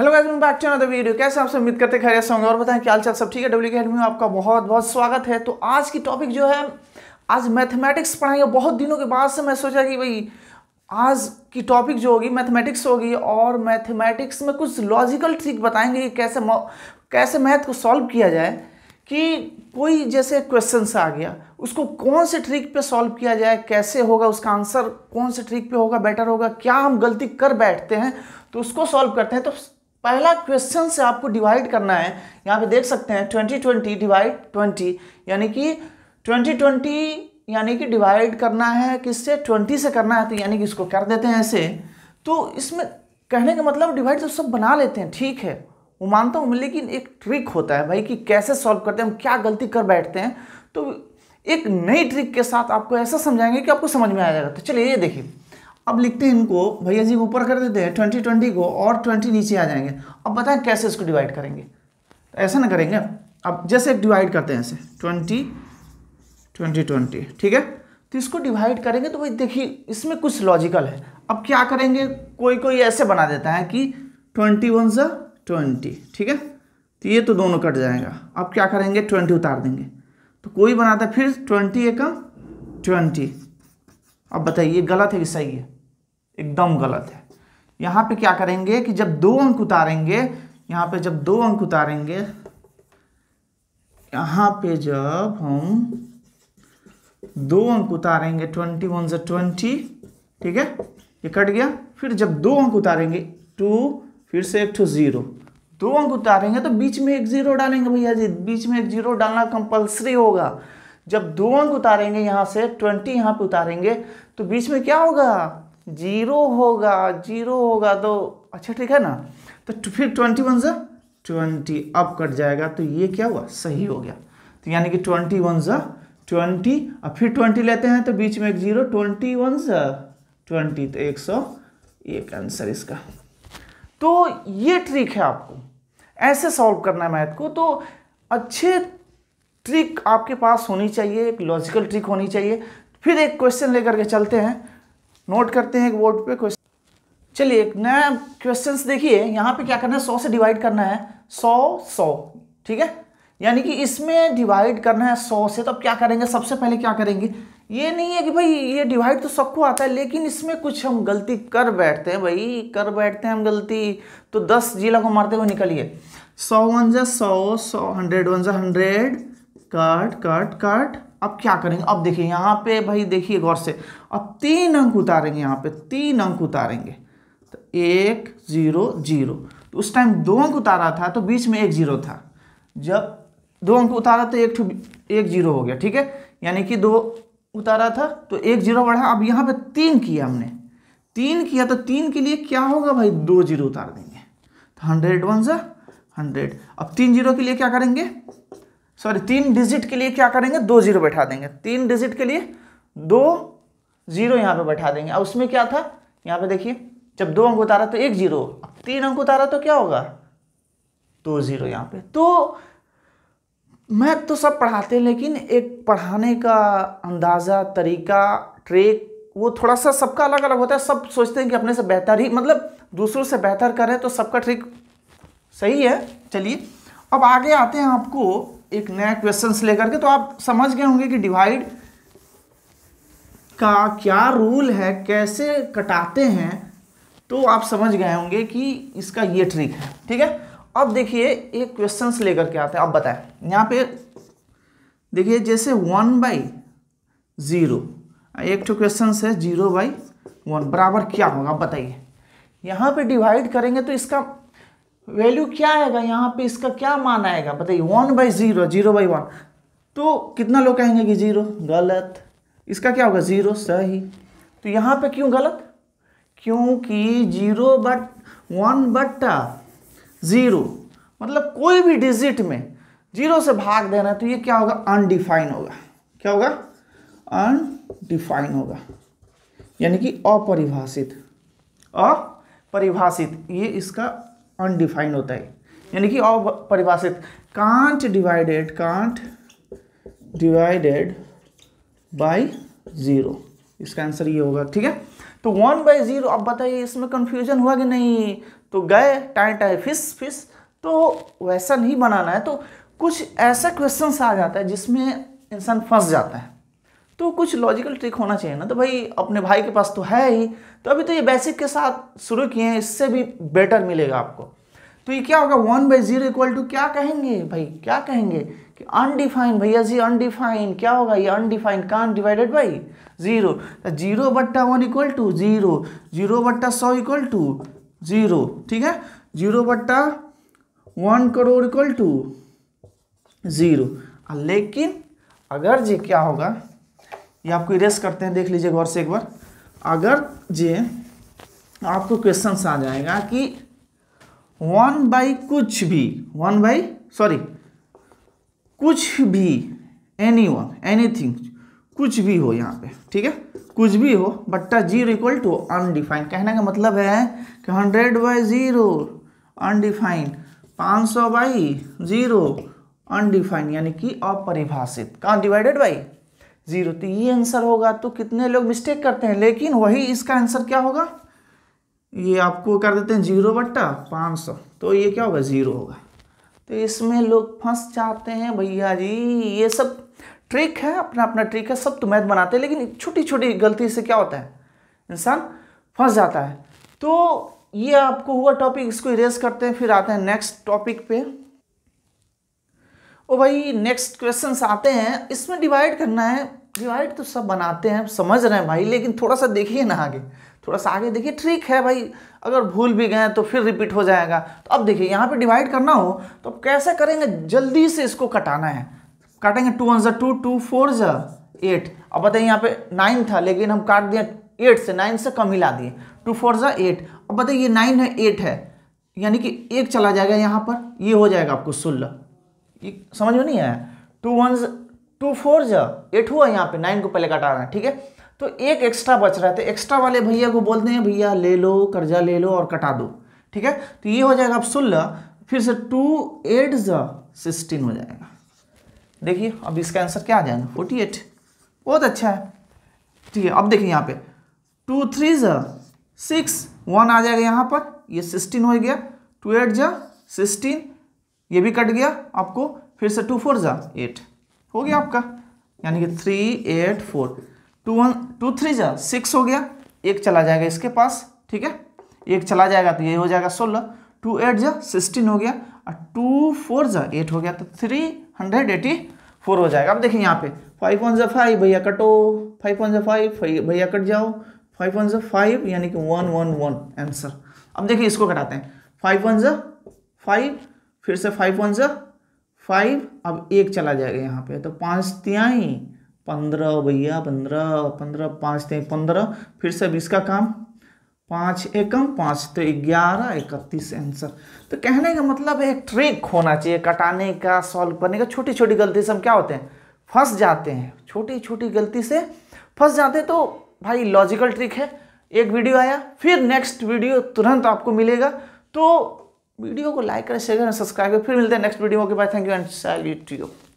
hello guys back to another video कैसे आपसे उम्मीद करते खैरियत होंगे और बताएं क्या हालचाल सब ठीक है डब्ल्यू अकेडमी में आपका बहुत बहुत स्वागत है तो आज की टॉपिक जो है आज मैथमेटिक्स पढ़ाएंगे बहुत दिनों के बाद से मैं सोचा कि भाई आज की टॉपिक जो होगी मैथमेटिक्स होगी और मैथमेटिक्स में कुछ लॉजिकल ट्रिक बताएंगे कि कैसे कैसे मैथ को सॉल्व किया जाए कि कोई जैसे क्वेश्चन आ गया उसको कौन से ट्रिक पे सॉल्व किया जाए कैसे होगा उसका आंसर कौन से ट्रिक पे होगा बेटर होगा क्या हम गलती कर बैठते हैं तो उसको सॉल्व करते हैं तो पहला क्वेश्चन से आपको डिवाइड करना है यहाँ पे देख सकते हैं ट्वेंटी ट्वेंटी डिवाइड ट्वेंटी यानी कि ट्वेंटी ट्वेंटी यानी कि डिवाइड करना है किससे ट्वेंटी से करना है तो यानी कि इसको कर देते हैं ऐसे तो इसमें कहने का मतलब डिवाइड तो सब बना लेते हैं ठीक है वो मानता हूँ लेकिन एक ट्रिक होता है भाई कि कैसे सॉल्व करते हैं हम क्या गलती कर बैठते हैं तो एक नई ट्रिक के साथ आपको ऐसा समझाएंगे कि आपको समझ में आ जाएगा तो चलिए ये देखिए अब लिखते हैं इनको भैया जी ऊपर कर देते हैं ट्वेंटी ट्वेंटी को और ट्वेंटी नीचे आ जाएंगे अब बताएं कैसे इसको डिवाइड करेंगे ऐसा ना करेंगे अब जैसे डिवाइड करते हैं ऐसे ट्वेंटी ट्वेंटी ट्वेंटी ठीक है तो इसको डिवाइड करेंगे तो भाई देखिए इसमें कुछ लॉजिकल है अब क्या करेंगे कोई कोई ऐसे बना देता है कि ट्वेंटी वन सा ट्वेंटी ठीक है तो ये तो दोनों कट जाएगा अब क्या करेंगे ट्वेंटी उतार देंगे तो कोई बनाता है फिर ट्वेंटी एकम ट्वेंटी अब बताइए गलत है कि सही है एकदम गलत है यहाँ पे क्या करेंगे कि जब दो अंक उतारेंगे यहाँ पे जब दो अंक उतारेंगे यहाँ पे जब हम दो अंक उतारेंगे ट्वेंटी वन से ट्वेंटी ठीक है ये कट गया फिर जब दो अंक उतारेंगे टू फिर से एक टू ज़ीरो दो अंक उतारेंगे तो बीच में एक ज़ीरो डालेंगे भैया जी बीच में एक ज़ीरो डालना कंपलसरी होगा जब दो अंक उतारेंगे यहाँ से ट्वेंटी यहाँ पे उतारेंगे तो बीच में क्या होगा जीरो होगा जीरो होगा तो अच्छा ठीक है ना तो फिर ट्वेंटी वन सा ट्वेंटी अब कट जाएगा तो ये क्या हुआ सही हो गया तो यानी कि ट्वेंटी वन सा ट्वेंटी अब फिर ट्वेंटी लेते हैं तो बीच में एक जीरो ट्वेंटी वन सा ट्वेंटी तो एक सौ एक आंसर इसका तो ये ट्रिक है आपको ऐसे सॉल्व करना है मैथ को तो अच्छे ट्रिक आपके पास होनी चाहिए एक लॉजिकल ट्रिक होनी चाहिए फिर एक क्वेश्चन लेकर के चलते हैं नोट करते हैं एक बोर्ड पे क्वेश्चन चलिए एक नया क्वेश्चन देखिए यहाँ पे क्या करना है सौ से डिवाइड करना है सौ सौ ठीक है यानी कि इसमें डिवाइड करना है सौ से तो अब क्या करेंगे सबसे पहले क्या करेंगे ये नहीं है कि भाई ये डिवाइड तो सबको आता है लेकिन इसमें कुछ हम गलती कर बैठते हैं भाई कर बैठते हैं हम गलती तो दस जिला को मारते हुए निकलिए सौ वन जा सौ सौ हंड्रेड वन जा हंड्रेड काट काट काट अब क्या करेंगे अब देखिए यहाँ पे भाई देखिए गौर से अब तीन अंक उतारेंगे यहाँ पे तीन अंक उतारेंगे तो एक ज़ीरो जीरो तो उस टाइम दो अंक उतारा था तो बीच में एक जीरो था जब दो अंक उतारा तो एक एक जीरो हो गया ठीक है यानी कि दो उतारा था तो एक जीरो बढ़ा अब यहाँ पे तीन किया हमने तीन किया तो तीन के लिए क्या होगा भाई दो जीरो उतार देंगे तो हंड्रेड वन सा हंड्रेड अब तीन जीरो के लिए क्या करेंगे सॉरी तीन डिजिट के लिए क्या करेंगे दो जीरो बैठा देंगे तीन डिजिट के लिए दो जीरो यहाँ पे बैठा देंगे अब उसमें क्या था यहाँ पे देखिए जब दो अंक उतारा तो एक जीरो तीन अंक उतारा तो क्या होगा दो जीरो यहाँ पे तो मैथ तो सब पढ़ाते हैं लेकिन एक पढ़ाने का अंदाज़ा तरीका ट्रेक वो थोड़ा सा सबका अलग अलग होता है सब सोचते हैं कि अपने से बेहतर ही मतलब दूसरों से बेहतर करें तो सबका ट्रिक सही है चलिए अब आगे आते हैं आपको एक नया क्वेश्चन लेकर के तो आप समझ गए होंगे कि डिवाइड का क्या रूल है कैसे कटाते हैं तो आप समझ गए होंगे कि इसका ये ट्रिक है ठीक है अब देखिए एक क्वेश्चन लेकर के आते हैं अब बताएं यहाँ पे देखिए जैसे वन बाई ज़ीरो एक तो क्वेश्चन है जीरो बाई वन बराबर क्या होगा बताइए यहाँ पे डिवाइड करेंगे तो इसका वैल्यू क्या आएगा यहाँ पे इसका क्या मान आएगा बताइए one by zero zero by one तो कितना लोग कहेंगे कि ज़ीरो गलत इसका क्या होगा ज़ीरो सही तो यहाँ पे क्यों गलत क्योंकि जीरो बट वन बट्टा ज़ीरो मतलब कोई भी डिजिट में जीरो से भाग देना तो ये क्या होगा अनडिफाइन होगा क्या होगा अनडिफाइन होगा यानी कि अपरिभाषित अपरिभाषित ये इसका अनडिफाइंड होता है यानी कि अपरिभाषित can't divided can't divided by zero इसका आंसर ये होगा ठीक है तो वन बाई ज़ीरो अब बताइए इसमें कन्फ्यूजन हुआ कि नहीं तो गए टाइ टाइ फिस फिस तो वैसा नहीं बनाना है तो कुछ ऐसा क्वेश्चन आ जाता है जिसमें इंसान फंस जाता है तो कुछ लॉजिकल ट्रिक होना चाहिए ना तो भाई अपने भाई के पास तो है ही तो अभी तो ये बेसिक के साथ शुरू किए हैं इससे भी बेटर मिलेगा आपको तो ये क्या होगा one by zero equal to क्या कहेंगे भाई क्या कहेंगे कि अनडिफाइन भैया जी अनडिफाइन क्या होगा ये undefine can't divided by zero zero बट्टा one equal to zero zero बट्टा सौ इक्वल टू जीरो ठीक है जीरो बट्टा one crore equal to zero लेकिन अगर जी क्या होगा ये आपको इरेस करते हैं देख लीजिए गौर से एक बार अगर जे आपको क्वेश्चन आ जाएगा कि वन बाई कुछ भी वन बाई सॉरी कुछ भी एनी वन एनी थिंग कुछ भी हो यहाँ पे ठीक है कुछ भी हो बट्टा जीरो इक्वल टू अनडिफाइंड कहने का मतलब है कि हंड्रेड बाई ज़ीरो अनडिफाइंड पाँच सौ बाई ज़ीरो अनडिफाइंड यानी कि अपरिभाषित कहाँ डिवाइडेड बाई जीरो तो ये आंसर होगा तो कितने लोग मिस्टेक करते हैं लेकिन वही इसका आंसर क्या होगा ये आपको कर देते हैं जीरो बट्टा पाँच सौ तो ये क्या होगा ज़ीरो होगा तो इसमें लोग फंस जाते हैं भैया जी ये सब ट्रिक है अपना अपना ट्रिक है सब तो मैथ बनाते हैं लेकिन छोटी छोटी गलती से क्या होता है इंसान फंस जाता है तो ये आपको हुआ टॉपिक इसको इरेज करते हैं फिर आते हैं नेक्स्ट टॉपिक पे ओ भाई नेक्स्ट क्वेश्चन आते हैं इसमें डिवाइड करना है डिवाइड तो सब बनाते हैं समझ रहे हैं भाई लेकिन थोड़ा सा देखिए ना आगे थोड़ा सा आगे देखिए ठीक है भाई अगर भूल भी गए तो फिर रिपीट हो जाएगा तो अब देखिए यहाँ पे डिवाइड करना हो तो अब कैसे करेंगे जल्दी से इसको कटाना है काटेंगे टू वन जो टू टू फोर जो एट अब बताइए यहाँ पे नाइन था लेकिन हम काट दिए एट से नाइन से कम ही ला दिए टू फोर जो एट अब बताइए ये नाइन है एट है यानी कि एक चला जाएगा यहाँ पर ये हो जाएगा आपको सुल्ला ये समझ में नहीं आया टू वन टू फोर जा एट हुआ यहाँ पे नाइन को पहले कटाना है ठीक है तो एक एक्स्ट्रा बच रहा है तो एक्स्ट्रा वाले भैया को बोलते हैं भैया ले लो कर्जा ले लो और कटा दो ठीक है तो ये हो जाएगा अब सोलह फिर से टू एट जा सिक्सटीन हो जाएगा देखिए अब इसका आंसर क्या आ जाएगा फोर्टी एट बहुत अच्छा है ठीक है अब देखिए यहाँ पे टू थ्री जा सिक्स वन आ जाएगा यहाँ पर ये सिक्सटीन हो गया टू एट जा सिक्सटीन ये भी कट गया आपको फिर से टू फोर जा एट हो गया आपका यानी कि three eight four two one two three जा सिक्स हो गया एक चला जाएगा इसके पास ठीक है एक चला जाएगा तो ये हो जाएगा सोलह टू एट जा सिक्सटीन हो गया और टू फोर जा एट हो गया तो थ्री हंड्रेड एटी फोर हो जाएगा अब देखिए यहाँ पे फाइव वन जो फाइव भैया कटो फाइव वन जो फाइव भैया कट जाओ फाइव वन जो फाइव यानी कि वन वन वन आंसर अब देखिए इसको कटाते हैं फाइव वन जो फाइव फिर से फाइव वन जो फाइव अब एक चला जाएगा यहाँ पे तो पाँच त्याई पंद्रह भैया पंद्रह पंद्रह पाँच त्याई पंद्रह फिर से अब इसका काम पाँच एकम पाँच तो ग्यारह इकतीस आंसर तो कहने का मतलब एक ट्रिक होना चाहिए कटाने का सॉल्व करने का छोटी छोटी गलती से हम क्या होते हैं फंस जाते हैं छोटी छोटी गलती से फंस जाते हैं तो भाई लॉजिकल ट्रिक है एक वीडियो आया फिर नेक्स्ट वीडियो तुरंत आपको मिलेगा तो वीडियो को लाइक करें शेयर करें सब्सक्राइब करें फिर मिलते हैं नेक्स्ट वीडियो के बाद thank you and salute you